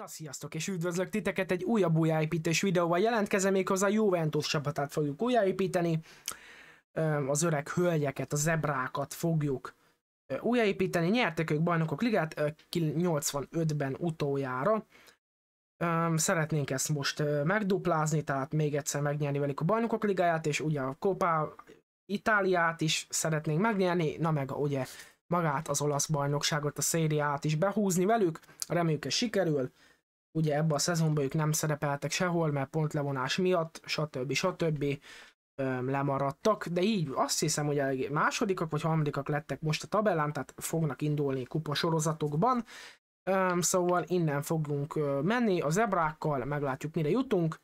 Na sziasztok, és üdvözlök titeket egy újabb újjáépítés videóval jelentkezem, méghozzá Juventus csapatát fogjuk újjáépíteni, az öreg hölgyeket, a zebrákat fogjuk újjáépíteni, nyertek ők bajnokok ligát 85-ben utoljára, szeretnénk ezt most megduplázni, tehát még egyszer megnyerni velük a bajnokok ligáját, és ugye a Copa Itáliát is szeretnénk megnyerni, na meg ugye magát az olasz bajnokságot, a szériát is behúzni velük, reméljük ez sikerül, Ugye ebbe a szezonban ők nem szerepeltek sehol, mert pontlevonás miatt, stb. stb. lemaradtak, de így azt hiszem, hogy másodikak vagy harmadikak lettek most a tabellán, tehát fognak indulni kupa sorozatokban, szóval innen fogunk menni a zebrákkal, meglátjuk mire jutunk,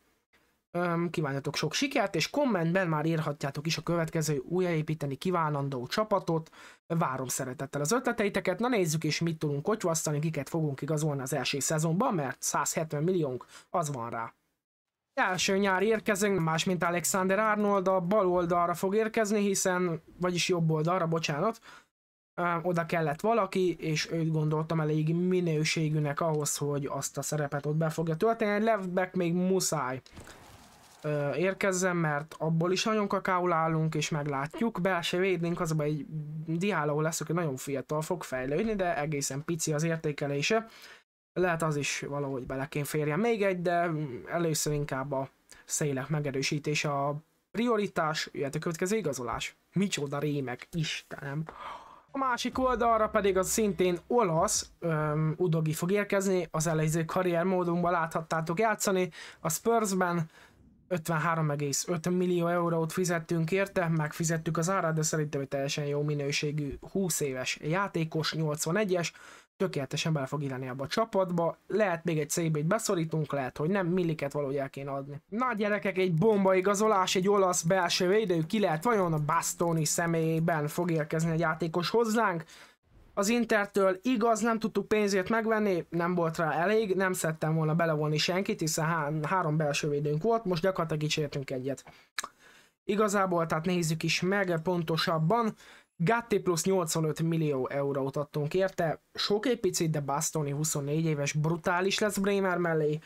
Kívánjatok sok sikert, és kommentben már írhatjátok is a következő újjáépíteni kívánandó csapatot. Várom szeretettel az ötleteiteket. Na nézzük is, mit tudunk kocsvasztani, kiket fogunk igazolni az első szezonban, mert 170 milliónk az van rá. Első nyár érkezünk, más mint Alexander Arnold, a bal oldalra fog érkezni, hiszen, vagyis jobb oldalra, bocsánat, oda kellett valaki, és őt gondoltam elég minőségűnek ahhoz, hogy azt a szerepet ott be fogja tölteni. back még muszáj ö, érkezzen, mert abból is nagyon kakaul állunk, és meglátjuk. Be se védnénk, az, egy diáló lesz, aki nagyon fiatal fog fejlődni, de egészen pici az értékelése. Lehet az is valahogy belekén férjen még egy, de először inkább a szélek megerősítése a prioritás, illetve a következő igazolás. Micsoda rémek, Istenem! A másik oldalra pedig az szintén olasz öm, Udogi fog érkezni, az előző karriermódunkban láthattátok játszani, a Spursben 53,5 millió eurót fizettünk érte, megfizettük az árát, de szerintem egy teljesen jó minőségű 20 éves játékos, 81-es, tökéletesen bele fog illeni abba a csapatba, lehet még egy cb t beszorítunk, lehet, hogy nem, milliket valahogy el kéne adni. Na gyerekek, egy bomba igazolás, egy olasz belső védő, ki lehet vajon a Bastoni személyében fog érkezni egy játékos hozzánk, az Intertől igaz, nem tudtuk pénzért megvenni, nem volt rá elég, nem szedtem volna belevonni senkit, hiszen há- három belső védőnk volt, most gyakorlatilag kicsértünk egyet. Igazából, tehát nézzük is meg pontosabban. Gatti plusz 85 millió eurót adtunk érte, sok egy picit, de Bastoni 24 éves brutális lesz Bremer mellé,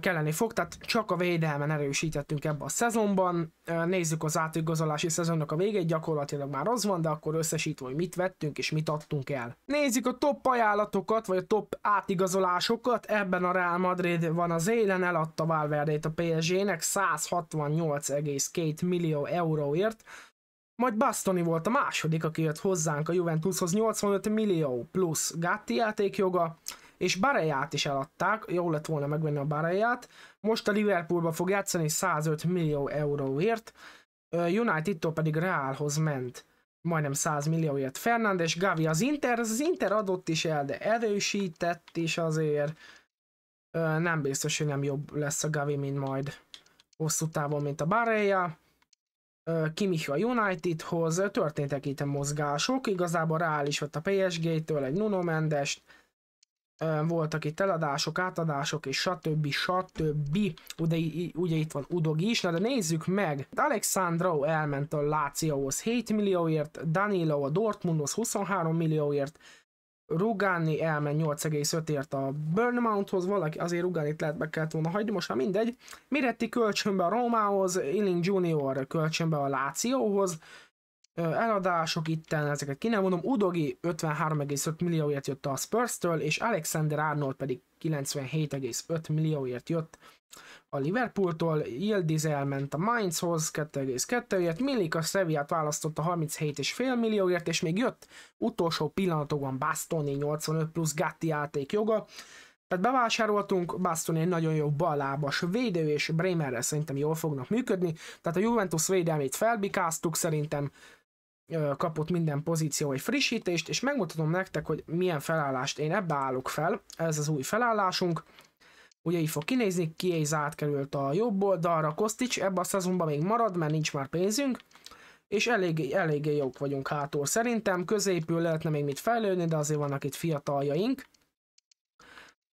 kelleni fog, tehát csak a védelmen erősítettünk ebbe a szezonban. Nézzük az átigazolási szezonnak a végét, gyakorlatilag már az van, de akkor összesítve, hogy mit vettünk és mit adtunk el. Nézzük a top ajánlatokat, vagy a top átigazolásokat, ebben a Real Madrid van az élen, eladta Valverdét a PSG-nek 168,2 millió euróért, majd Bastoni volt a második, aki jött hozzánk a Juventushoz 85 millió plusz Gatti játékjoga, és Bareját is eladták, jó lett volna megvenni a Bareját, most a Liverpoolba fog játszani 105 millió euróért, United-tól pedig Realhoz ment majdnem 100 millióért Fernandes, Gavi az Inter, az Inter adott is el, de erősített is azért nem biztos, hogy nem jobb lesz a Gavi, mint majd hosszú távon, mint a Bareja. Kimich a Unitedhoz, történtek itt a mozgások, igazából Rál is a PSG-től, egy Nuno Mendest, voltak itt eladások, átadások, és stb. stb. Ugye, ugye itt van Udogi is, na de nézzük meg. Alexandro elment a Lációhoz 7 millióért, Danilo a Dortmundhoz 23 millióért, Rugani elment 8,5-ért a Burnmounthoz, valaki azért Ruganit lehet meg kellett volna hagyni, most már mindegy. Miretti kölcsönbe a Rómához, Illing Junior kölcsönbe a Lációhoz, eladások itten, ezeket ki nem mondom. Udogi 53,5 millióért jött a Spurs-től, és Alexander Arnold pedig 97,5 millióért jött a Liverpooltól, Yildiz elment a Mainzhoz 2,2-ért, Millik a Seviát választotta 37,5 millióért, és még jött utolsó pillanatokban Bastoni 85 plusz Gatti játék joga, tehát bevásároltunk, Bastoni egy nagyon jó balábas védő, és Bremerrel szerintem jól fognak működni, tehát a Juventus védelmét felbikáztuk, szerintem kapott minden pozíció egy frissítést, és megmutatom nektek, hogy milyen felállást én ebbe állok fel, ez az új felállásunk, ugye így fog kinézni, Kiéz átkerült a jobb oldalra, Kostics ebbe a szezonban még marad, mert nincs már pénzünk, és eléggé, eléggé jók vagyunk hátul szerintem, középül lehetne még mit fejlődni, de azért vannak itt fiataljaink,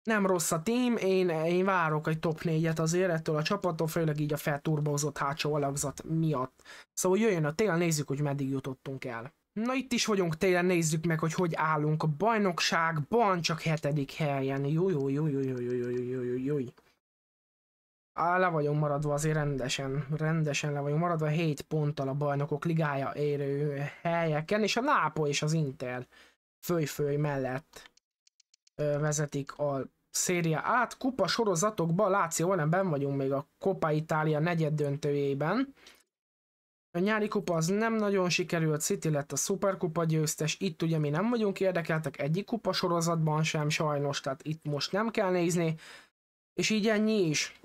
nem rossz a team, én, én várok egy top 4-et azért ettől a csapattól, főleg így a felturbozott hátsó alakzat miatt. Szóval jöjjön a tél, nézzük, hogy meddig jutottunk el. Na itt is vagyunk télen, nézzük meg, hogy hogy állunk a bajnokságban, csak hetedik helyen. Jó, jó, jó, jó, jó, jó, jó, jó, jó, jó. le vagyunk maradva azért rendesen, rendesen le vagyunk maradva 7 ponttal a bajnokok ligája érő helyeken, és a Nápo és az Inter főfőj mellett vezetik a széria át. Kupa sorozatokba Láció nem ben vagyunk még a Coppa Italia negyed döntőjében. A nyári kupa az nem nagyon sikerült, City lett a szuperkupa győztes, itt ugye mi nem vagyunk érdekeltek egyik kupa sorozatban sem sajnos, tehát itt most nem kell nézni, és így ennyi is.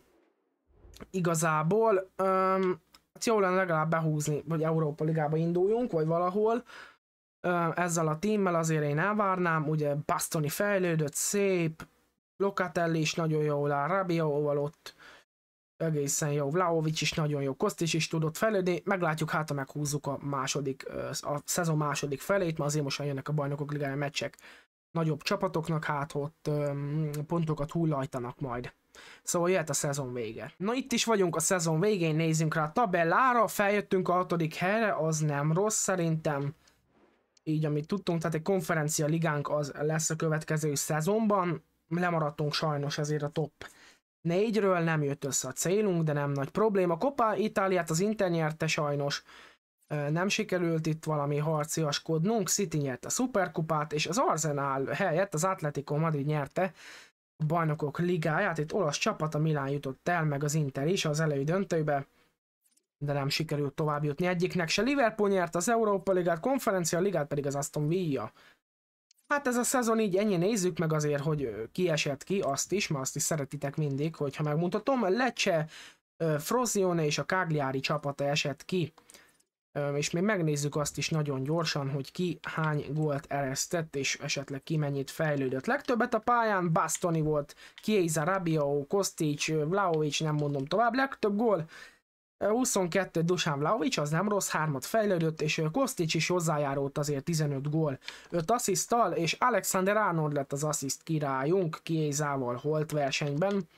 Igazából, öm, hát jó lenne legalább behúzni, hogy Európa Ligába induljunk, vagy valahol, ezzel a tímmel azért én elvárnám, ugye Bastoni fejlődött, szép, Locatelli is nagyon jól áll, Rabiaóval ott egészen jó, Vlaovic is nagyon jó, Kostis is tudott fejlődni, meglátjuk, hát ha meghúzzuk a második, a szezon második felét, mert azért most jönnek a bajnokok ligája meccsek nagyobb csapatoknak, hát ott pontokat hullajtanak majd. Szóval jöhet a szezon vége. Na itt is vagyunk a szezon végén, nézzünk rá a tabellára, feljöttünk a hatodik helyre, az nem rossz szerintem. Így amit tudtunk, tehát egy konferencia ligánk az lesz a következő szezonban lemaradtunk sajnos ezért a top négyről, nem jött össze a célunk, de nem nagy probléma. Kopa Itáliát az Inter nyerte sajnos, nem sikerült itt valami harciaskodnunk, City nyerte a superkupát és az Arsenal helyett az Atletico Madrid nyerte a bajnokok ligáját, itt olasz csapat a Milán jutott el, meg az Inter is az elői döntőbe, de nem sikerült tovább jutni egyiknek se. Liverpool nyerte az Európa Ligát, konferencia ligát pedig az Aston Villa. Hát ez a szezon így ennyi nézzük meg azért, hogy kiesett ki, azt is, mert azt is szeretitek mindig, hogyha megmutatom. Lecce, Frozione és a Cagliari csapata esett ki, és még megnézzük azt is nagyon gyorsan, hogy ki hány gólt eresztett, és esetleg ki mennyit fejlődött. Legtöbbet a pályán Bastoni volt, Chiesa, Rabiao, Kostic, Vlaovic, nem mondom tovább, legtöbb gól 22 Dusan Vlaovic, az nem rossz, hármat fejlődött, és Kostic is hozzájárult azért 15 gól, 5 asszisztal, és Alexander Arnold lett az assziszt királyunk, Kiézával holt versenyben.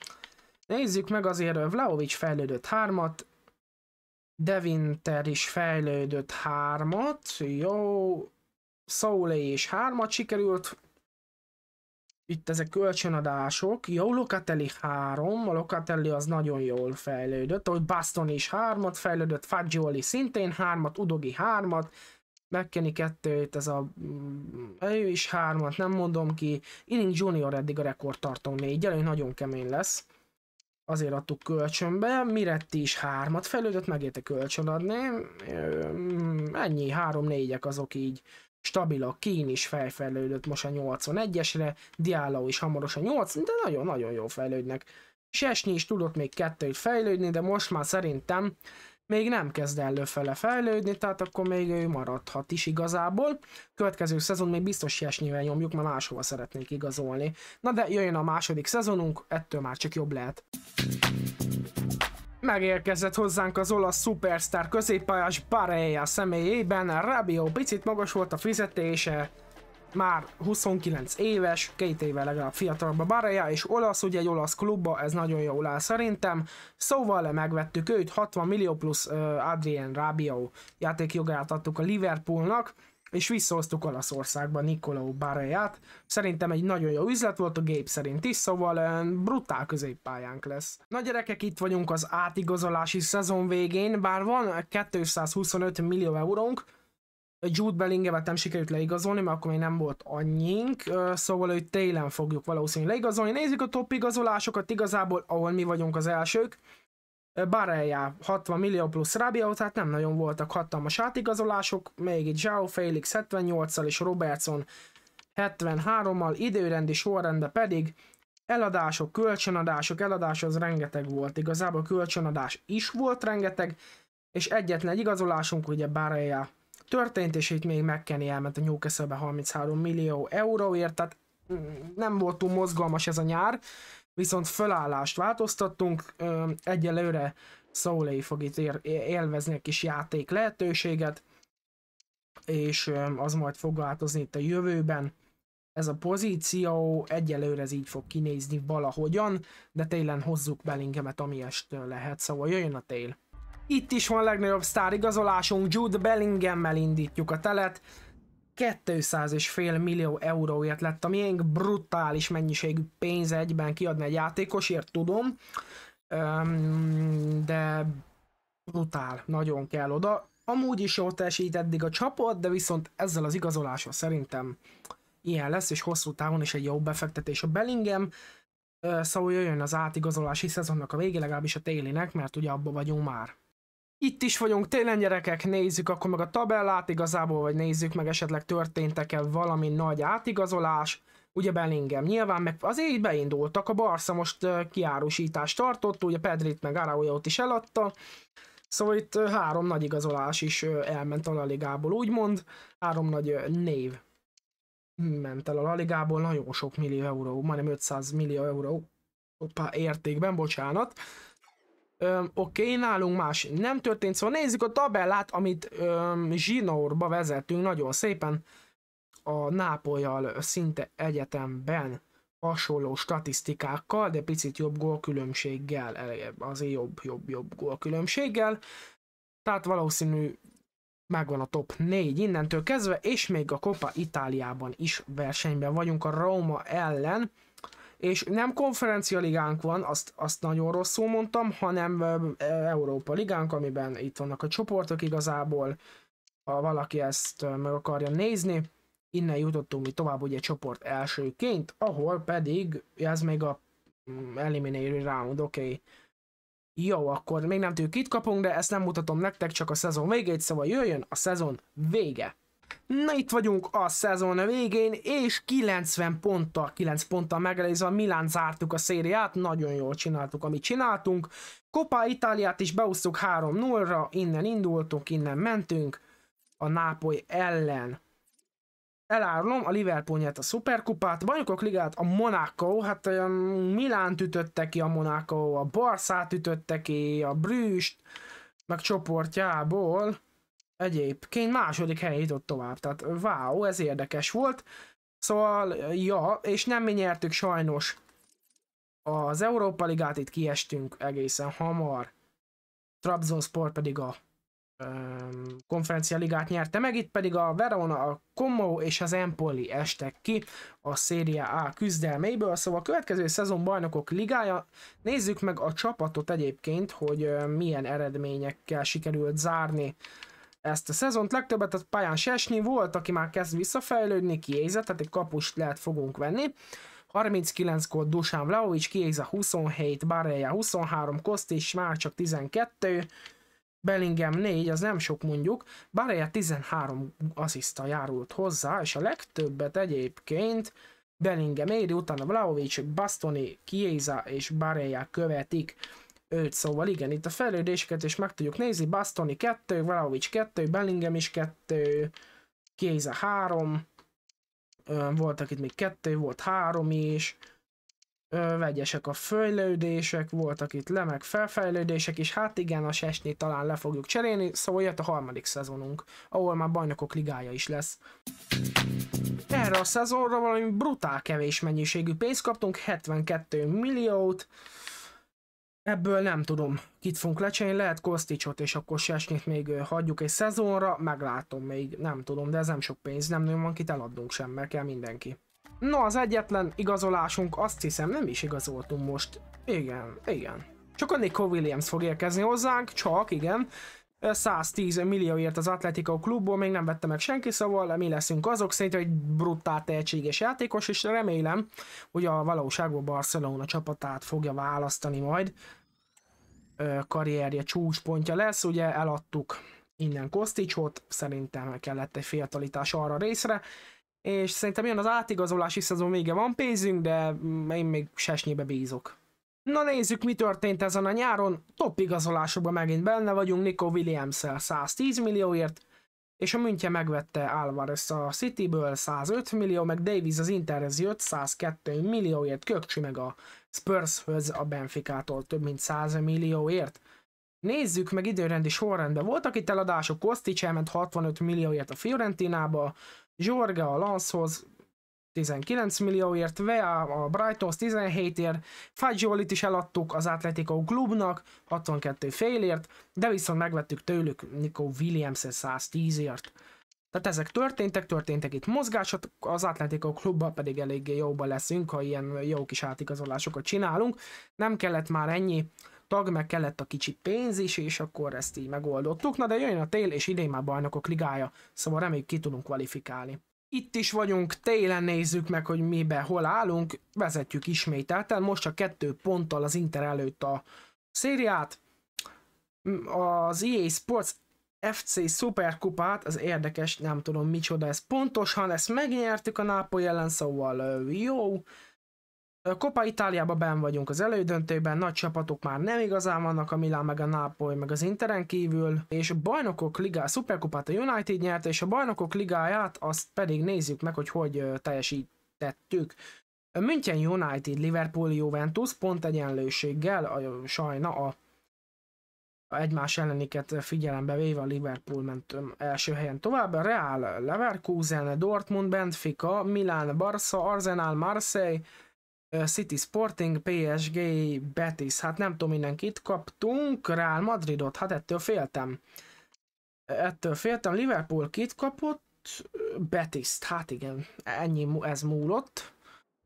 Nézzük meg azért, Vlaovic fejlődött hármat Devinter is fejlődött hármat jó, Soulé is hármat sikerült itt ezek kölcsönadások. Jó, Locatelli 3, a Locatelli az nagyon jól fejlődött, ahogy Baston is 3-at fejlődött, Fagioli szintén 3-at, Udogi 3-at, megkeni kettőt, ez a mm, ő is 3-at, nem mondom ki. Inning Junior eddig a rekordtartó 4 elő nagyon kemény lesz. Azért adtuk kölcsönbe, Miretti is 3-at fejlődött, megérte kölcsönadni, mm, ennyi, 3-4-ek azok így a Kín is felfejlődött most a 81-esre, Diálló is hamarosan 8, de nagyon-nagyon jól fejlődnek. Sesnyi is tudott még kettőt fejlődni, de most már szerintem még nem kezd előfele fejlődni, tehát akkor még ő maradhat is igazából. Következő szezon még biztos Sesnyivel nyomjuk, mert máshova szeretnék igazolni. Na de jöjjön a második szezonunk, ettől már csak jobb lehet. Megérkezett hozzánk az olasz szupersztár középpályás Bareja személyében, Rabio picit magas volt a fizetése, már 29 éves, két éve legalább fiatalabb a Bareja, és olasz, ugye egy olasz klubba, ez nagyon jó áll szerintem. Szóval megvettük őt, 60 millió plusz uh, Adrien Rabio játékjogát adtuk a Liverpoolnak, és visszahoztuk Olaszországba Nikolau Bareját. Szerintem egy nagyon jó üzlet volt a gép szerint is, szóval brutál középpályánk lesz. Na gyerekek, itt vagyunk az átigazolási szezon végén, bár van 225 millió eurónk, Jude Bellingemet nem sikerült leigazolni, mert akkor még nem volt annyink, szóval őt télen fogjuk valószínűleg leigazolni. Nézzük a top igazolásokat, igazából ahol mi vagyunk az elsők. Barella 60 millió plusz Rabia, tehát nem nagyon voltak hatalmas átigazolások, még itt Zsáó Félix 78-al és Robertson 73-mal, időrendi sorrendben pedig eladások, kölcsönadások, eladás az rengeteg volt, igazából kölcsönadás is volt rengeteg, és egyetlen egy igazolásunk ugye Barella történt, és itt még McKenny elment a Newcastle-be 33 millió euróért, tehát mm, nem volt túl mozgalmas ez a nyár, Viszont fölállást változtattunk, egyelőre Szólei fog itt élvezni egy kis játék lehetőséget, és az majd fog változni itt a jövőben. Ez a pozíció egyelőre ez így fog kinézni valahogyan, de télen hozzuk Bellingemet, amilyest lehet, szóval jöjjön a tél. Itt is van a legnagyobb sztár igazolásunk, Jude Bellingemmel indítjuk a telet, 200 és fél millió euróért lett a miénk, brutális mennyiségű pénz egyben kiadni egy játékosért, tudom, de brutál, nagyon kell oda. Amúgy is jól teljesít eddig a csapat, de viszont ezzel az igazolással szerintem ilyen lesz, és hosszú távon is egy jó befektetés a Bellingham, szóval jöjjön az átigazolási szezonnak a vége, legalábbis a télinek, mert ugye abba vagyunk már. Itt is vagyunk télen gyerekek, nézzük akkor meg a tabellát igazából, vagy nézzük meg esetleg történtek-e valami nagy átigazolás. Ugye Bellingham nyilván, meg azért így beindultak, a Barca most kiárusítást tartott, ugye Pedrit meg Araujót is eladta. Szóval itt három nagy igazolás is elment a La Ligából, úgymond. Három nagy név ment el a La Ligából, nagyon sok millió euró, majdnem 500 millió euró opa, értékben, bocsánat. Öm, oké, okay, nálunk más nem történt, szóval nézzük a tabellát, amit öm, Zsinaurba vezetünk nagyon szépen a Nápolyal szinte egyetemben hasonló statisztikákkal, de picit jobb gólkülönbséggel, azért jobb-jobb-jobb gólkülönbséggel, tehát valószínű megvan a top 4 innentől kezdve, és még a Copa Itáliában is versenyben vagyunk a Roma ellen, és nem konferencia ligánk van, azt, azt nagyon rosszul mondtam, hanem Európa ligánk, amiben itt vannak a csoportok igazából, ha valaki ezt meg akarja nézni. Innen jutottunk mi tovább ugye csoport elsőként, ahol pedig, ez még a mm, eliminator round, oké. Okay. Jó, akkor még nem tudjuk, kit kapunk, de ezt nem mutatom nektek, csak a szezon végét, szóval jöjjön a szezon vége. Na itt vagyunk a szezon végén, és 90 ponttal, 9 ponttal megelőzve a Milán zártuk a szériát, nagyon jól csináltuk, amit csináltunk. Kopa Itáliát is beúsztuk 3-0-ra, innen indultunk, innen mentünk, a Nápoly ellen. Elárulom, a Liverpool nyert a Superkupát, Bajnokok Ligát a Monaco, hát a Milán ütötte ki a Monaco, a Barszát ütötte ki, a Brüst, meg csoportjából, egyébként második helyen jutott tovább, tehát wow, ez érdekes volt. Szóval, ja, és nem mi nyertük sajnos az Európa Ligát, itt kiestünk egészen hamar. Trabzonspor pedig a um, konferencia ligát nyerte meg, itt pedig a Verona, a Como és az Empoli estek ki a Serie A küzdelméből, szóval a következő szezon bajnokok ligája, nézzük meg a csapatot egyébként, hogy uh, milyen eredményekkel sikerült zárni ezt a szezont. Legtöbbet a pályán Sesnyi volt, aki már kezd visszafejlődni, Kiéza, tehát egy kapust lehet fogunk venni. 39 kor Dusán Vlaovic, a 27, Barreja 23, Kostis már csak 12, Bellingham 4, az nem sok mondjuk, Barreja 13 asziszta járult hozzá, és a legtöbbet egyébként Bellingham éri, utána Vlaovic, Bastoni, Kiéza és Barreja követik. 5, szóval igen, itt a fejlődéseket is meg tudjuk nézni, Bastoni 2, Valovics 2, Bellingham is 2, Kéza 3, voltak itt még 2, volt 3 is, vegyesek a fejlődések, voltak itt lemek felfejlődések, és hát igen, a sesni talán le fogjuk cserélni, szóval jött a harmadik szezonunk, ahol már bajnokok ligája is lesz. Erre a szezonra valami brutál kevés mennyiségű pénzt kaptunk, 72 milliót, Ebből nem tudom, kit fogunk lecsenni, lehet Kosticsot, és akkor Sesnyit még hagyjuk egy szezonra, meglátom még, nem tudom, de ez nem sok pénz, nem nagyon van kit eladnunk sem, mert kell mindenki. Na, az egyetlen igazolásunk, azt hiszem, nem is igazoltunk most. Igen, igen. Csak a Nico Williams fog érkezni hozzánk, csak, igen. 110 millióért az Atletico klubból még nem vette meg senki, szóval mi leszünk azok Szerintem egy brutál tehetséges játékos, és remélem, hogy a valóságban Barcelona csapatát fogja választani majd. Karrierje csúcspontja lesz, ugye eladtuk innen Kosticsot, szerintem kellett egy fiatalítás arra részre, és szerintem jön az átigazolási szezon vége, van pénzünk, de én még sesnyébe bízok. Na nézzük, mi történt ezen a nyáron. Top igazolásokban megint benne vagyunk, Nico williams 110 millióért, és a München megvette Álvarez a Cityből 105 millió, meg Davis az Interhez jött 102 millióért, Kökcsi meg a Spurshöz a Benficától több mint 100 millióért. Nézzük meg időrendi sorrendben. Voltak itt eladások, Kostic elment 65 millióért a Fiorentinába, Zsorga a Lanszhoz 19 millióért, Vea a Brightonhoz 17-ért, Fagiolit is eladtuk az Atletico klubnak 62 félért, de viszont megvettük tőlük Nico williams 110-ért. Tehát ezek történtek, történtek itt mozgások, az Atletico klubban pedig eléggé jóban leszünk, ha ilyen jó kis átigazolásokat csinálunk. Nem kellett már ennyi tag, meg kellett a kicsi pénz is, és akkor ezt így megoldottuk. Na de jön a tél, és idén már bajnokok ligája, szóval reméljük ki tudunk kvalifikálni. Itt is vagyunk, télen nézzük meg, hogy mibe, hol állunk, vezetjük ismét tehát most csak kettő ponttal az Inter előtt a szériát. Az EA Sports FC Superkupát, az érdekes, nem tudom micsoda ez pontosan, ezt megnyertük a Napoli ellen, szóval jó. Kopa Itáliában ben vagyunk az elődöntőben, nagy csapatok már nem igazán vannak, a Milán meg a Nápoly meg az Interen kívül, és a bajnokok liga, a Superkupát a United nyerte, és a bajnokok ligáját azt pedig nézzük meg, hogy hogy teljesítettük. a München United, Liverpool, Juventus pont egyenlőséggel, a, sajna a, a egymás elleniket figyelembe véve a Liverpool ment első helyen tovább, a Real, Leverkusen, Dortmund, Benfica, Milán, Barca, Arsenal, Marseille, City Sporting, PSG, Betis, hát nem tudom mindenkit kaptunk, Real Madridot, hát ettől féltem. Ettől féltem, Liverpool kit kapott, Betiszt, hát igen, ennyi ez múlott.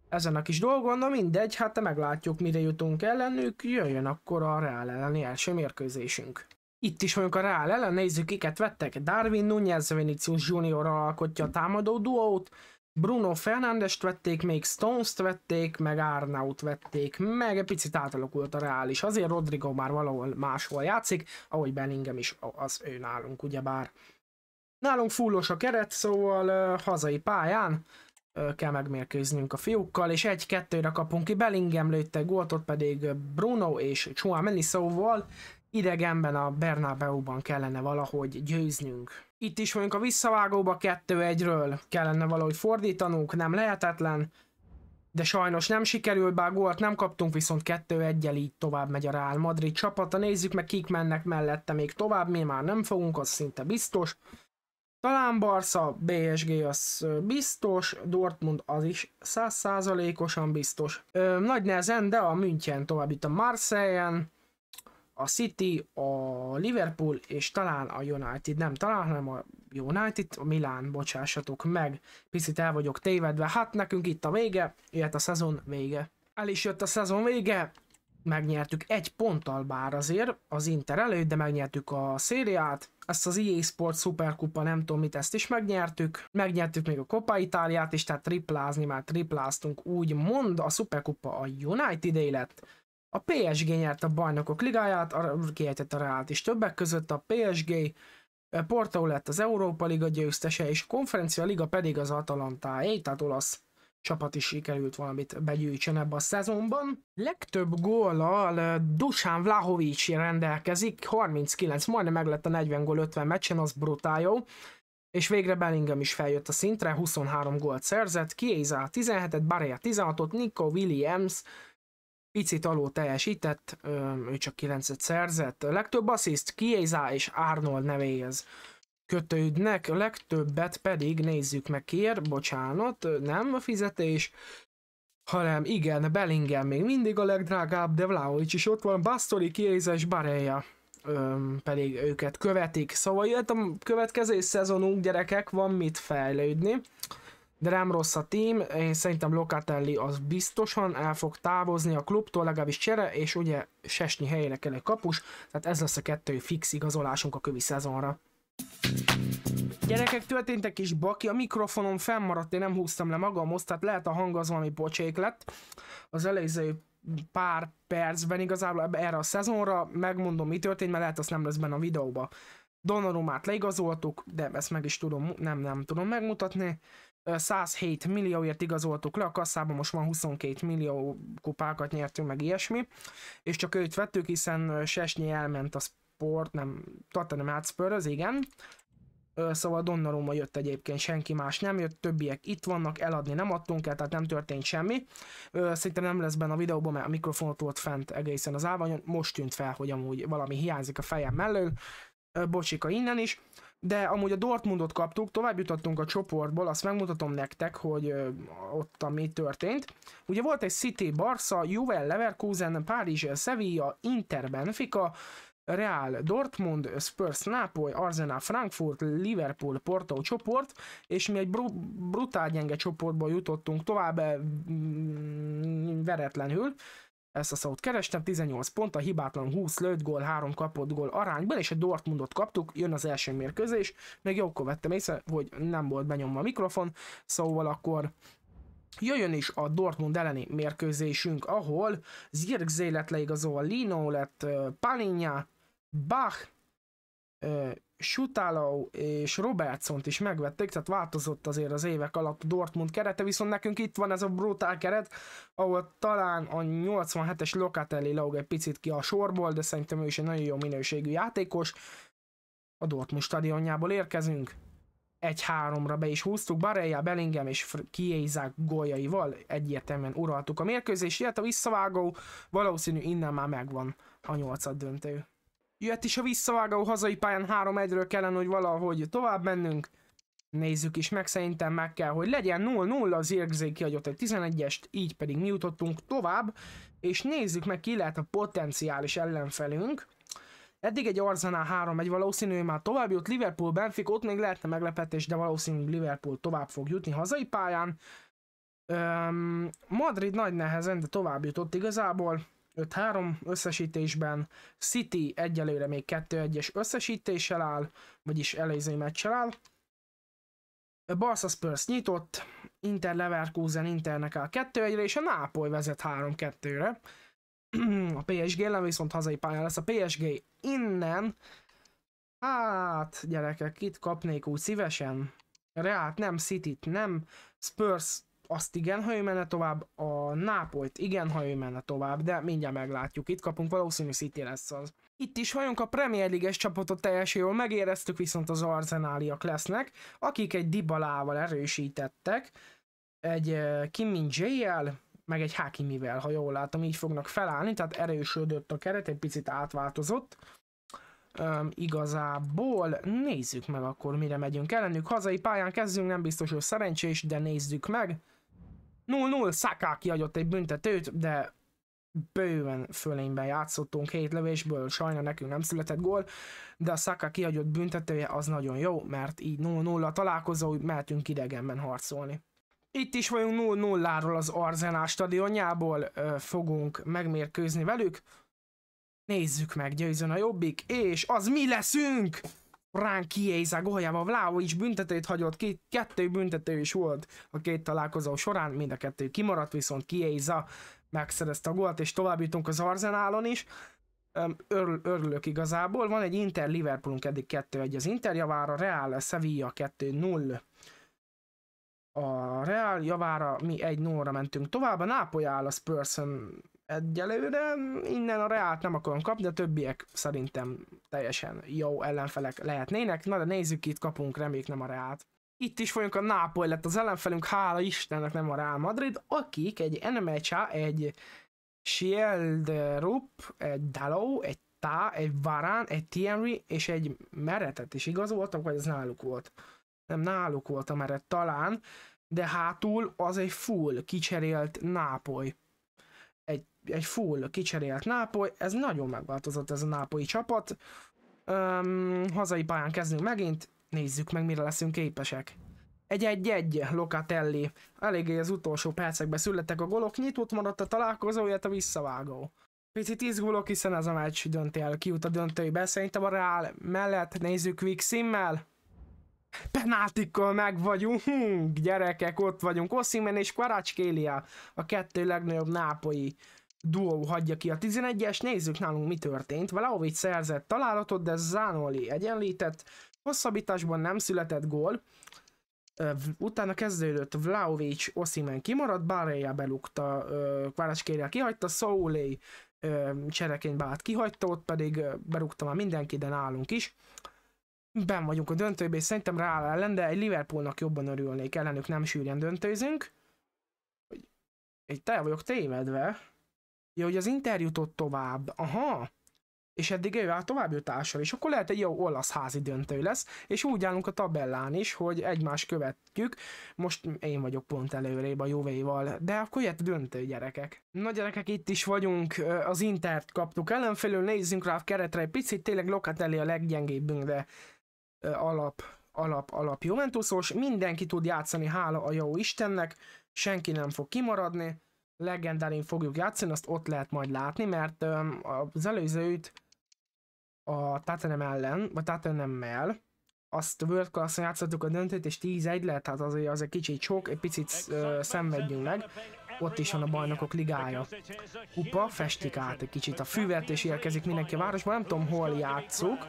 Ezen a kis dolgon, na mindegy, hát meglátjuk mire jutunk ellenük, jöjjön akkor a Real elleni első mérkőzésünk. Itt is vagyunk a Real ellen, nézzük kiket vettek. Darwin Nunez Vinicius Junior alkotja a támadó duót, Bruno Fernandes-t vették, még Stones-t vették, meg Arnaut vették, meg egy picit átalakult a reális. Azért Rodrigo már valahol máshol játszik, ahogy Bellingham is az ő nálunk, ugyebár. Nálunk fullos a keret, szóval uh, hazai pályán uh, kell megmérkőznünk a fiúkkal, és egy-kettőre kapunk ki. Bellingham lőtte gólt, ott pedig Bruno és Chouameni, szóval idegenben a Bernabeu-ban kellene valahogy győznünk. Itt is vagyunk a visszavágóba, 2-1-ről kellene valahogy fordítanunk, nem lehetetlen, de sajnos nem sikerül, bár gólt nem kaptunk, viszont 2-1-el így tovább megy a Real Madrid csapata. Nézzük meg, kik mennek mellette még tovább, mi már nem fogunk, az szinte biztos. Talán Barca, BSG az biztos, Dortmund az is százszázalékosan biztos. Ö, nagy nehezen, de a München tovább itt a Marseille-en, a City, a Liverpool és talán a United, nem talán, hanem a United, a Milán, bocsássatok meg, picit el vagyok tévedve, hát nekünk itt a vége, jött a szezon vége. El is jött a szezon vége, megnyertük egy ponttal bár azért az Inter előtt, de megnyertük a szériát, ezt az EA Sport Superkupa, nem tudom mit, ezt is megnyertük. Megnyertük még a Coppa Itáliát is, tehát triplázni már tripláztunk, úgy mond a Superkupa a United élet. A PSG nyert a bajnokok ligáját, a kiejtett a Realt is többek között, a PSG, eh, Porto lett az Európa Liga győztese, és a konferencia liga pedig az Atalantáé, tehát olasz csapat is sikerült valamit begyűjtsen ebbe a szezonban. Legtöbb góllal eh, Dusan Vlahovic rendelkezik, 39, majdnem lett a 40 gól 50 meccsen, az brutál jó. És végre Bellingham is feljött a szintre, 23 gólt szerzett, Chiesa 17-et, Barea 16-ot, Nico Williams picit alul teljesített, ő csak 9-et szerzett. legtöbb assziszt Kieza és Arnold nevéhez kötődnek, legtöbbet pedig nézzük meg kér, bocsánat, nem a fizetés, hanem igen, Bellingham még mindig a legdrágább, de Vlaovic is ott van, Bastoli Kieza és Bareja pedig őket követik. Szóval jött a következő szezonunk, gyerekek, van mit fejlődni de nem rossz a team, én szerintem Locatelli az biztosan el fog távozni a klubtól, legalábbis csere, és ugye Sesnyi helyére kell egy kapus, tehát ez lesz a kettő fix igazolásunk a kövi szezonra. Gyerekek, történtek is baki, a mikrofonom fennmaradt, én nem húztam le magam most, tehát lehet a hang az valami pocsék lett. Az előző pár percben igazából erre a szezonra, megmondom mi történt, mert lehet az nem lesz benne a videóba. Donorumát leigazoltuk, de ezt meg is tudom, nem, nem tudom megmutatni. 107 millióért igazoltuk le, a kasszában most van 22 millió kupákat nyertünk, meg ilyesmi, és csak őt vettük, hiszen Sesnyi elment a sport, nem, Tottenham Hotspur, az igen, szóval Donnarumma jött egyébként, senki más nem jött, többiek itt vannak, eladni nem adtunk el, tehát nem történt semmi. Szerintem nem lesz benne a videóban, mert a mikrofon volt fent egészen az állványon, most tűnt fel, hogy amúgy valami hiányzik a fejem mellől, bocsika innen is de amúgy a Dortmundot kaptuk, tovább jutottunk a csoportból, azt megmutatom nektek, hogy ott a mi történt. Ugye volt egy City, Barca, Juve, Leverkusen, Párizs, Sevilla, Inter, Benfica, Real, Dortmund, Spurs, Napoli, Arsenal, Frankfurt, Liverpool, Porto csoport, és mi egy br- brutál gyenge csoportba jutottunk tovább mm, veretlenül ezt a szót kerestem, 18 pont, a hibátlan 20 lőtt gól, 3 kapott gól arányban, és a Dortmundot kaptuk, jön az első mérkőzés, még jókor vettem észre, hogy nem volt benyomva a mikrofon, szóval akkor Jöjjön is a Dortmund elleni mérkőzésünk, ahol Zirkzé lett leigazolva, Lino lett, Palinja, Bach, Sutálau és Robertsont is megvették, tehát változott azért az évek alatt a Dortmund kerete, viszont nekünk itt van ez a brutál keret, ahol talán a 87-es Locatelli laug egy picit ki a sorból, de szerintem ő is egy nagyon jó minőségű játékos. A Dortmund stadionjából érkezünk, 1-3-ra be is húztuk, Barella, Bellingham és Kiézák goljaival egyértelműen uraltuk a mérkőzést, illetve a visszavágó valószínű innen már megvan a nyolcad döntő. Jöhet is a visszavágó hazai pályán 3-1-ről kellene, hogy valahogy tovább mennünk. Nézzük is meg, szerintem meg kell, hogy legyen 0-0 az érgzék kiadott egy 11-est, így pedig mi jutottunk tovább, és nézzük meg ki lehet a potenciális ellenfelünk. Eddig egy Arzenál 3 egy valószínű, hogy már tovább jut Liverpool, Benfica, ott még lehetne meglepetés, de valószínűleg Liverpool tovább fog jutni hazai pályán. Öm, Madrid nagy nehezen, de tovább jutott igazából. 5-3 összesítésben, City egyelőre még 2-1-es összesítéssel áll, vagyis előző meccsel áll. Barca Spurs nyitott, Inter Leverkusen Internek áll 2-1-re, és a Nápoly vezet 3-2-re. A PSG ellen viszont hazai pályán lesz a PSG innen. Hát, gyerekek, itt kapnék úgy szívesen. Reált nem, City-t nem, Spurs azt igen, ha ő menne tovább, a Nápolyt igen, ha ő menne tovább, de mindjárt meglátjuk. Itt kapunk valószínű City lesz az. Itt is vajonk a Premier League-es csapatot teljesen jól megéreztük, viszont az arzenáliak lesznek, akik egy Dibalával erősítettek, egy Kim el meg egy Hakimivel, ha jól látom, így fognak felállni, tehát erősödött a keret, egy picit átváltozott. Üm, igazából nézzük meg akkor, mire megyünk ellenük. Hazai pályán kezdünk, nem biztos, hogy szerencsés, de nézzük meg. 0-0 Saka kiadott egy büntetőt, de bőven fölényben játszottunk hét lövésből, sajna nekünk nem született gól, de a Saka kiadott büntetője az nagyon jó, mert így 0-0 találkozó, mehetünk idegenben harcolni. Itt is vagyunk 0-0-ról az Arzenál stadionjából, ö, fogunk megmérkőzni velük. Nézzük meg, győzön a jobbik, és az mi leszünk! Frank Kiéza Golyával Vláovics büntetőt hagyott ki, kettő büntető is volt a két találkozó során, mind a kettő kimaradt, viszont Kiéza megszerezte a gólt, és tovább jutunk az Arzenálon is. Örül, örülök igazából, van egy Inter Liverpoolunk eddig 2-1 az Inter javára, Real Sevilla 2-0 a Real javára, mi 1-0-ra mentünk tovább, a Napoli áll a spurs egyelőre innen a Reált nem akarom kapni, de többiek szerintem teljesen jó ellenfelek lehetnének. Na de nézzük, itt kapunk, reméljük nem a Reált. Itt is folyunk a Nápoly lett az ellenfelünk, hála Istennek nem a Real Madrid, akik egy NMHA, egy Shieldrup, egy Daló, egy Tá, egy Varán, egy Thierry és egy Meretet is igazoltak, vagy ez náluk volt? Nem, náluk volt a Meret talán, de hátul az egy full kicserélt Nápoly egy full kicserélt Nápoly, ez nagyon megváltozott ez a nápolyi csapat. Öm, hazai pályán kezdünk megint, nézzük meg mire leszünk képesek. Egy egy egy Locatelli. Eléggé az utolsó percekben születtek a golok, nyitott maradt a találkozó, illetve a visszavágó. Picit izgulok, hiszen ez a meccs dönti el, kiút a döntőibe. Szerintem a Real mellett nézzük Viximmel. Penáltikkal meg vagyunk, gyerekek, ott vagyunk. Ossimen és Quaracskélia, a kettő legnagyobb nápoi duó hagyja ki a 11-es, nézzük nálunk mi történt. Vlaovic szerzett találatot, de Zánoli egyenlített, hosszabbításban nem született gól, utána kezdődött Vlaovic, Oszimen kimaradt, Barreja belukta, Kváráskérjel kihagyta, Soulé cserekénybát kihagyta, ott pedig berúgta már mindenki, de nálunk is. Ben vagyunk a döntőben, és szerintem rá ellen, de egy Liverpoolnak jobban örülnék, ellenük nem sűrűen döntőzünk. Egy te vagyok tévedve. Ja, hogy az Inter jutott tovább. Aha. És eddig ő áll tovább jutással, és akkor lehet egy jó olasz házi döntő lesz, és úgy állunk a tabellán is, hogy egymást követjük. Most én vagyok pont előrébb a jóvéval, de akkor jött döntő gyerekek. Na gyerekek, itt is vagyunk, az Intert kaptuk ellenfelül, nézzünk rá a keretre egy picit, tényleg Locatelli a leggyengébbünk, de alap, alap, alap Juventusos, mindenki tud játszani, hála a jó Istennek, senki nem fog kimaradni, legendárin fogjuk játszani, azt ott lehet majd látni, mert az előzőt a Tatanem ellen, vagy Tatanemmel, azt World Class-on játszottuk a döntőt, és 10-1 lehet, tehát az, az egy kicsit sok, egy picit uh, szenvedjünk meg. Ott is van a bajnokok ligája. Kupa, festik át egy kicsit a füvet, és érkezik mindenki a városba, nem tudom hol játszuk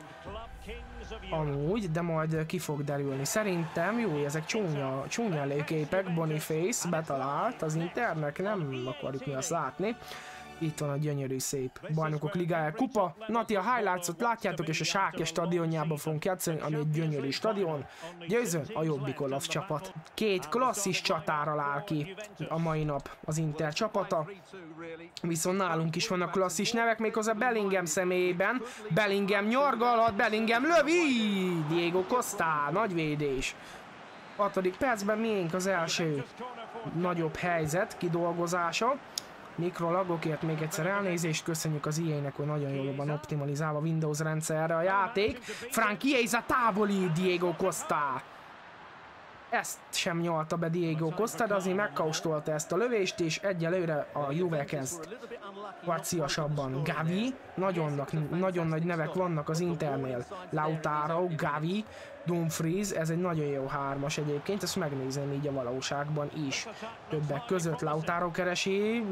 amúgy, de majd ki fog derülni. Szerintem jó, ezek csúnya, csúnya léképek, Boniface betalált, az internek nem akarjuk mi azt látni. Itt van a gyönyörű szép bajnokok ligája kupa. Nati a highlights látjátok, és a Sáke stadionjában fogunk játszani, ami egy gyönyörű stadion. Győzön a jobbik olasz csapat. Két klasszis csatára áll ki a mai nap az Inter csapata. Viszont nálunk is vannak klasszis nevek, méghozzá Bellingham személyében. Bellingham nyargalhat, Bellingham lövi! Diego Costa, nagy védés. 6. percben miénk az első nagyobb helyzet kidolgozása mikrolagokért még egyszer elnézést, köszönjük az EA-nek, hogy nagyon jól van optimalizálva Windows rendszerre a játék. Frank Chiesa távoli Diego Costa. Ezt sem nyalta be Diego Costa, de azért megkaustolta ezt a lövést, és egyelőre a Juve kezd varciasabban. Gavi, nagyon, nagyon nagy nevek vannak az Internél. Lautaro, Gavi, Dumfries, ez egy nagyon jó hármas egyébként, ezt megnézem így a valóságban is. Többek között Lautaro keresi,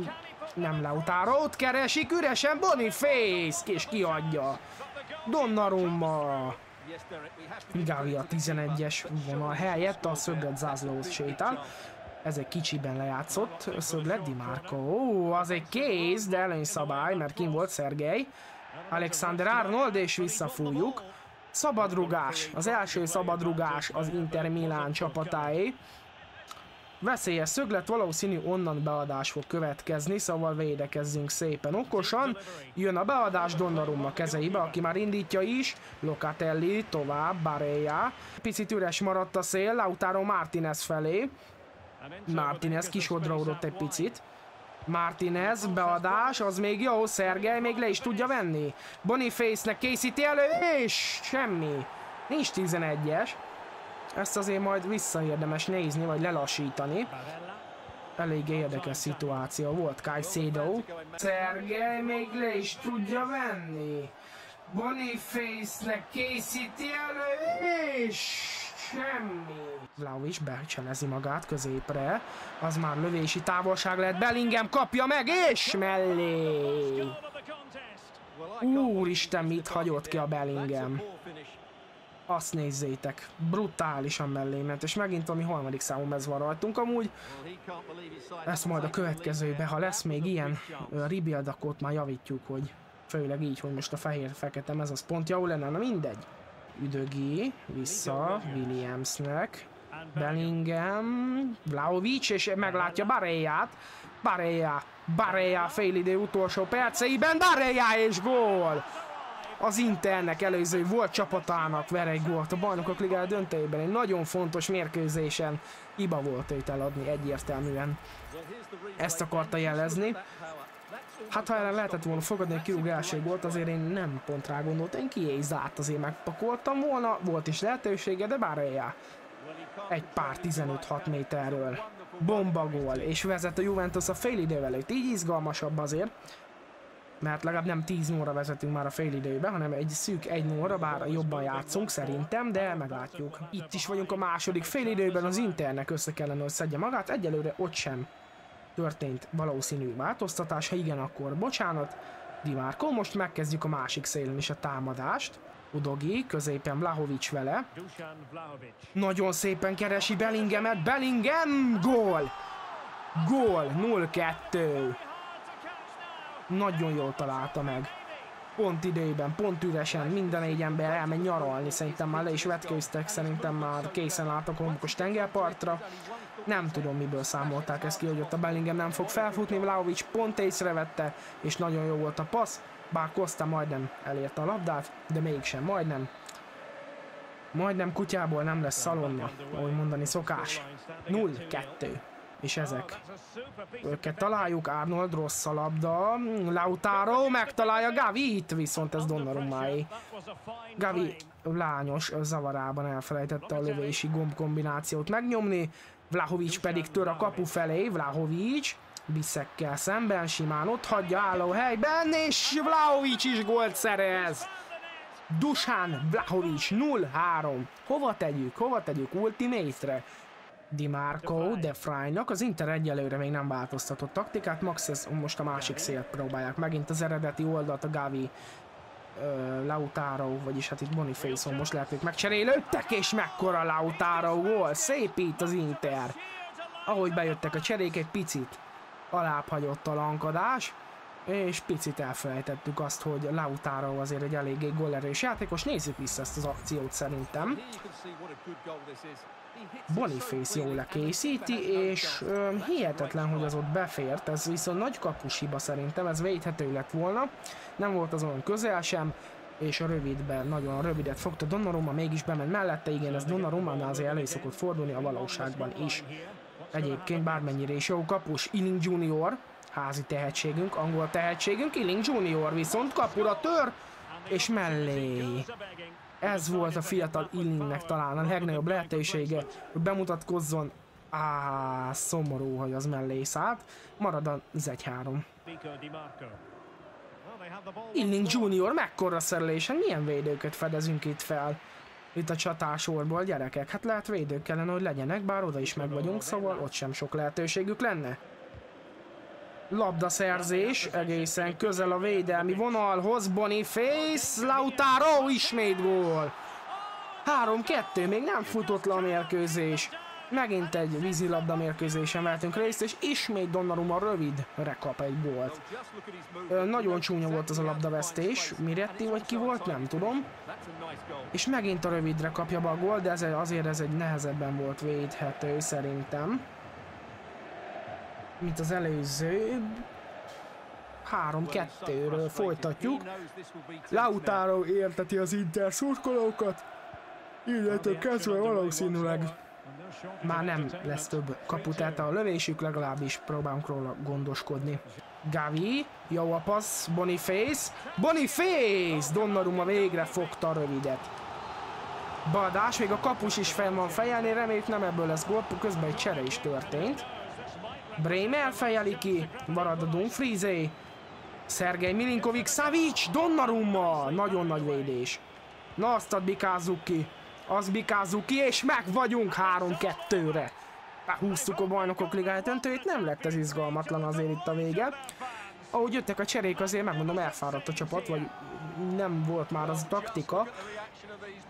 nem Lautaro, ott keresik, üresen Boniface, és kiadja. Donnarumma, Vigáli a 11-es vonal helyett a szöglet zászlóhoz sétál. Ez egy kicsiben lejátszott, szöglet Di Marco. Ó, az egy kéz, de előnyszabály, mert kim volt Szergej. Alexander Arnold, és visszafújjuk. Szabadrugás, az első szabadrugás az Inter Milán csapatáé. Veszélyes szöglet, valószínű onnan beadás fog következni, szóval védekezzünk szépen okosan. Jön a beadás Donnarumma kezeibe, aki már indítja is. Locatelli, tovább, Bareja. Picit üres maradt a szél, Lautaro Martinez felé. Martinez kisodródott egy picit. Martinez, beadás, az még jó, Szergej még le is tudja venni. Boniface-nek készíti elő, és semmi. Nincs 11-es. Ezt azért majd visszaérdemes nézni, vagy lelassítani. Elég érdekes szituáció volt Kajszédó. Szergej még le is tudja venni. Boniface-nek készíti elő, és semmi. Vlaovic is becselezi magát középre, az már lövési távolság lett. Bellingham kapja meg, és mellé! Úristen, mit hagyott ki a Bellingham! Azt nézzétek, brutálisan mellé ment, és megint ami harmadik számú ez van rajtunk amúgy. Ezt majd a következőbe, ha lesz még ilyen rebuild, akkor ott már javítjuk, hogy főleg így, hogy most a fehér-fekete ez az pont jó lenne, na mindegy. Üdögi, vissza Williamsnek, Bellingham, Vlaovic, és meglátja Baréját, Baréja, fél idő utolsó perceiben, Baréja és gól! az Internek előző volt csapatának ver egy gólt a bajnokok ligája döntőjében. Egy nagyon fontos mérkőzésen iba volt őt eladni egyértelműen. Ezt akarta jelezni. Hát ha ellen lehetett volna fogadni egy első gólt, azért én nem pont rá gondoltam. Én kiézárt azért megpakoltam volna, volt is lehetősége, de bár eljá. Egy pár 15-6 méterről. Bomba gól, és vezet a Juventus a fél idővel Így izgalmasabb azért mert hát legalább nem 10 óra vezetünk már a fél időben, hanem egy szűk 1 óra, bár jobban játszunk szerintem, de meglátjuk. Itt is vagyunk a második fél időben, az Internek össze kellene, hogy szedje magát, egyelőre ott sem történt valószínű változtatás, ha igen, akkor bocsánat, Dimárkó, most megkezdjük a másik szélen is a támadást. Udogi, középen Vlahovics vele. Nagyon szépen keresi Bellingemet, Bellingem, gól! Gól, 0-2! nagyon jól találta meg. Pont idejében, pont üresen, minden egy ember elmegy nyaralni, szerintem már le is vetkőztek, szerintem már készen álltak homokos tengerpartra. Nem tudom, miből számolták ezt ki, hogy ott a Bellingham nem fog felfutni, Vlaovic pont észrevette, és nagyon jó volt a passz, bár Costa majdnem elérte a labdát, de mégsem majdnem. Majdnem kutyából nem lesz szalonna, ahogy mondani szokás. 0-2 és ezek. Őket találjuk, Arnold rossz a labda, Lautaro megtalálja Gavit, viszont ez Donnarumai. Gavi lányos zavarában elfelejtette a lövési gomb kombinációt megnyomni, Vlahovic pedig tör a kapu felé, Vlahovic Biszekkel szemben, simán ott hagyja álló helyben, és Vlahovic is gólt szerez! Dusán Vlahovic 0-3. Hova tegyük? Hova tegyük? Ultimate-re? Di Marco, De Fry-nak. Az Inter egyelőre még nem változtatott taktikát, Max ez most a másik szélt próbálják. Megint az eredeti oldalt a Gavi ö, Lautaro, vagyis hát itt Boniface-on most lehetnék megcserélődtek, és mekkora Lautaro gól, szépít az Inter. Ahogy bejöttek a cserék, egy picit alább hagyott a lankadás, és picit elfelejtettük azt, hogy Lautaro azért egy eléggé gólerős játékos. Nézzük vissza ezt az akciót szerintem. Boniface jól lekészíti, és ö, hihetetlen, hogy az ott befért, ez viszont nagy kapus hiba szerintem, ez védhető lett volna, nem volt olyan közel sem, és a rövidben, nagyon rövidet fogta Donnarumma, mégis bement mellette, igen, ez Donnarumma azért elő szokott fordulni a valóságban is. Egyébként bármennyire is jó kapus, Illing Junior, házi tehetségünk, angol tehetségünk, Illing Junior viszont kapura tör, és mellé ez volt a fiatal Illinnek talán a legnagyobb lehetősége, hogy bemutatkozzon. Á, szomorú, hogy az mellé szállt. Marad az 1-3. Illing Junior, mekkora szerelésen, milyen védőket fedezünk itt fel? Itt a csatásorból, gyerekek, hát lehet védők kellene, hogy legyenek, bár oda is meg vagyunk, szóval ott sem sok lehetőségük lenne labdaszerzés egészen közel a védelmi vonalhoz, Boniface, Lautaro ismét gól. 3-2, még nem futott le a mérkőzés. Megint egy vízilabda mérkőzésen vettünk részt, és ismét Donnarumma rövid rekap egy gólt. nagyon csúnya volt az a labdavesztés, Miretti vagy ki volt, nem tudom. És megint a rövidre kapja be a gól, de ez, azért ez egy nehezebben volt védhető szerintem mint az előző 3-2-ről folytatjuk. Lautaro érteti az Inter szurkolókat, illetve kezdve valószínűleg már nem lesz több kapu, tehát a lövésük legalábbis próbálunk róla gondoskodni. Gavi, jó a passz, Boniface, Boniface! Donnarumma végre fogta rövidet. Badás, még a kapus is fel van fejelni, reméljük nem ebből lesz gól, közben egy csere is történt. Bremer elfejeli ki, marad a Dumfriesé. Szergej Milinkovic, Savic, Donnarumma, nagyon nagy védés. Na azt bikázzuk ki, azt bikázzuk ki, és meg vagyunk 3-2-re. Húztuk a bajnokok ligáját öntőjét, nem lett ez izgalmatlan azért itt a vége. Ahogy jöttek a cserék, azért megmondom, elfáradt a csapat, vagy nem volt már az taktika,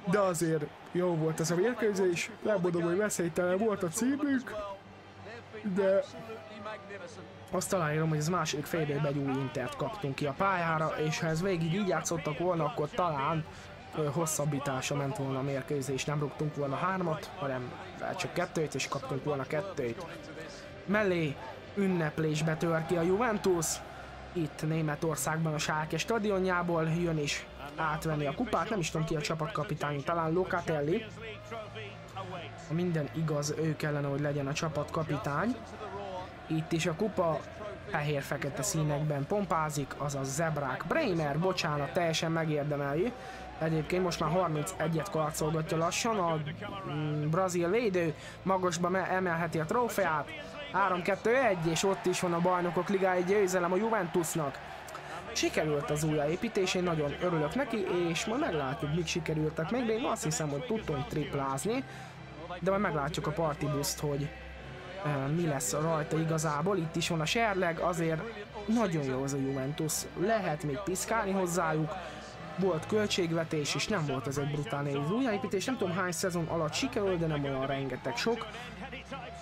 de azért jó volt ez a mérkőzés, nem mondom, hogy veszélytelen volt a címük, de azt aláírom, hogy az második fél évben egy új Intert kaptunk ki a pályára, és ha ez végig így játszottak volna, akkor talán hosszabbítása ment volna a mérkőzés, nem rúgtunk volna hármat, hanem csak kettőt, és kaptunk volna kettőt. Mellé ünneplésbe tör ki a Juventus, itt Németországban a Sárke stadionjából jön is átvenni a kupát, nem is tudom ki a csapatkapitány, talán Locatelli. Ha minden igaz, ő kellene, hogy legyen a csapatkapitány. Itt is a kupa fehér-fekete színekben pompázik, a zebrák. Bremer, bocsánat, teljesen megérdemeli. Egyébként most már 31-et karcolgatja lassan, a mm, brazil védő magasba emelheti a trófeát. 3-2-1, és ott is van a bajnokok ligája győzelem a Juventusnak. Sikerült az újjáépítés, én nagyon örülök neki, és majd meglátjuk, mik sikerültek még, de én azt hiszem, hogy tudtunk triplázni, de majd meglátjuk a partibuszt, hogy mi lesz rajta igazából. Itt is van a serleg, azért nagyon jó az a Juventus. Lehet még piszkálni hozzájuk, volt költségvetés, és nem volt ez egy brutál nehéz újjáépítés. Nem tudom hány szezon alatt sikerült, de nem olyan rengeteg sok.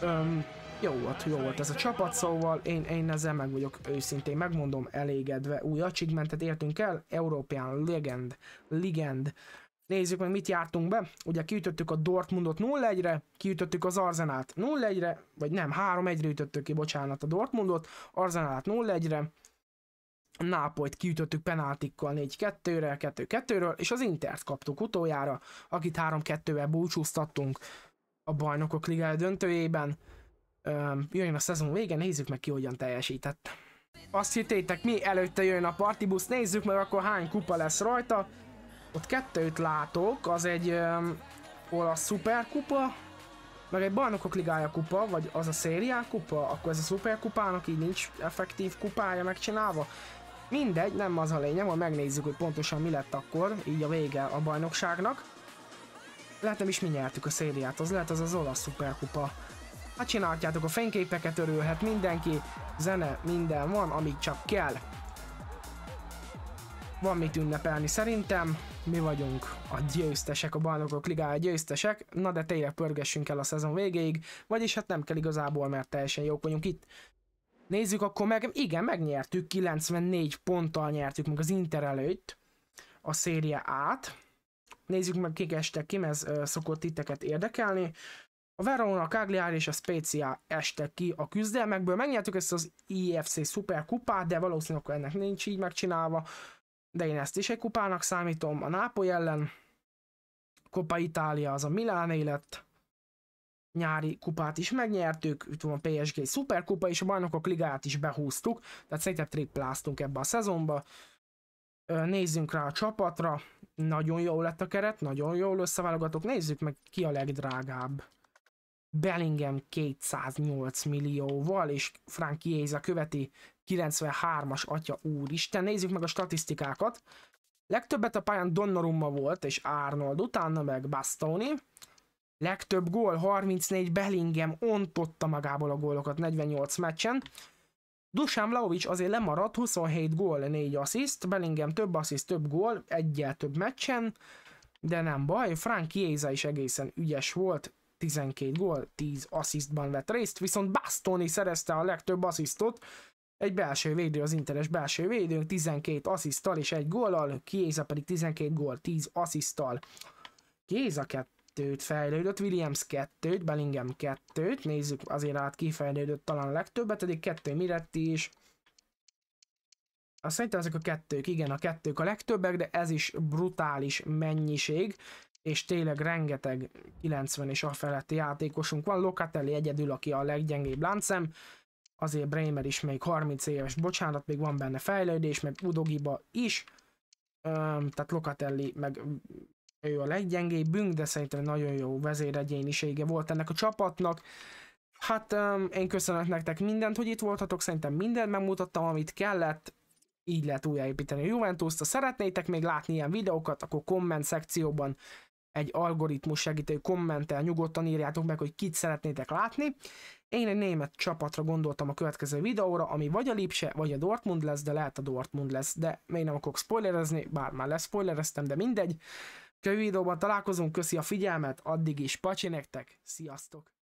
Öm, jó volt, jó volt ez a csapat, szóval én, én ezzel meg vagyok őszintén, megmondom, elégedve. Új achievementet értünk el, European Legend, Legend, Nézzük meg, mit jártunk be. Ugye kiütöttük a Dortmundot 0-1-re, kiütöttük az Arzenát 0-1-re, vagy nem, 3-1-re ütöttük ki, bocsánat, a Dortmundot, Arzenát 0-1-re, Nápolyt kiütöttük penáltikkal 4-2-re, 2-2-ről, és az Intert kaptuk utoljára, akit 3-2-vel búcsúztattunk a bajnokok ligája döntőjében. jöjjön a szezon vége, nézzük meg ki hogyan teljesített. Azt hittétek mi, előtte jön a partibusz, nézzük meg akkor hány kupa lesz rajta, ott kettőt látok, az egy öm, olasz szuperkupa, meg egy bajnokok ligája kupa, vagy az a szériá kupa, akkor ez a szuperkupának így nincs effektív kupája megcsinálva. Mindegy, nem az a lényeg, majd megnézzük, hogy pontosan mi lett akkor, így a vége a bajnokságnak. Lehet nem is mi nyertük a szériát, az lehet az az olasz szuperkupa. Hát csináltjátok a fényképeket, örülhet mindenki, zene, minden van, amit csak kell. Van mit ünnepelni szerintem mi vagyunk a győztesek, a bajnokok ligája győztesek, na de tényleg pörgessünk el a szezon végéig, vagyis hát nem kell igazából, mert teljesen jók vagyunk itt. Nézzük akkor meg, igen, megnyertük, 94 ponttal nyertük meg az Inter előtt a széria át. Nézzük meg, kik estek ki, ez ö, szokott titeket érdekelni. A Verona, a Cagliari és a Spezia estek ki a küzdelmekből. Megnyertük ezt az IFC Super Kupát, de valószínűleg ennek nincs így megcsinálva de én ezt is egy kupának számítom, a Nápoly ellen, Coppa Itália az a Milán élet, nyári kupát is megnyertük, itt van a PSG szuperkupa, és a bajnokok ligát is behúztuk, tehát szerintem tripláztunk ebbe a szezonba. Nézzünk rá a csapatra, nagyon jó lett a keret, nagyon jól összeválogatok, nézzük meg ki a legdrágább. Bellingham 208 millióval, és Frank Jéza követi 93-as atya úristen. Nézzük meg a statisztikákat. Legtöbbet a pályán Donnarumma volt, és Arnold, utána meg Bastoni. Legtöbb gól, 34 Bellingham ontotta magából a gólokat 48 meccsen. Dusan Vlaovic azért lemaradt, 27 gól, 4 assziszt, Bellingham több assziszt, több gól, egyel több meccsen, de nem baj, Frank Jéza is egészen ügyes volt, 12 gól, 10 asszisztban vett részt, viszont Bastoni szerezte a legtöbb asszisztot, egy belső védő, az interes belső védő, 12 asszisztal és egy góllal, Kiéza pedig 12 gól, 10 asszisztal. Kiéza kettőt fejlődött, Williams kettőt, Bellingham kettőt, nézzük azért át kifejlődött talán a legtöbbet, eddig kettő Miretti is. Azt szerintem ezek a kettők, igen, a kettők a legtöbbek, de ez is brutális mennyiség és tényleg rengeteg 90 és a feletti játékosunk van. Locatelli egyedül, aki a leggyengébb láncem, azért Bremer is még 30 éves, bocsánat, még van benne fejlődés, meg Udogiba is, Öm, tehát Locatelli, meg ő a leggyengébbünk, de szerintem nagyon jó vezéregyénisége volt ennek a csapatnak. Hát öm, én köszönök nektek mindent, hogy itt voltatok, szerintem mindent megmutattam, amit kellett, így lehet újjáépíteni a Juventus-t. Ha szeretnétek még látni ilyen videókat, akkor komment szekcióban egy algoritmus segítő kommentel nyugodtan írjátok meg, hogy kit szeretnétek látni. Én egy német csapatra gondoltam a következő videóra, ami vagy a Lipse, vagy a Dortmund lesz, de lehet a Dortmund lesz, de még nem akarok spoilerezni, bár már spoilereztem, de mindegy. Kövő videóban találkozunk, köszi a figyelmet, addig is pacsi nektek, sziasztok!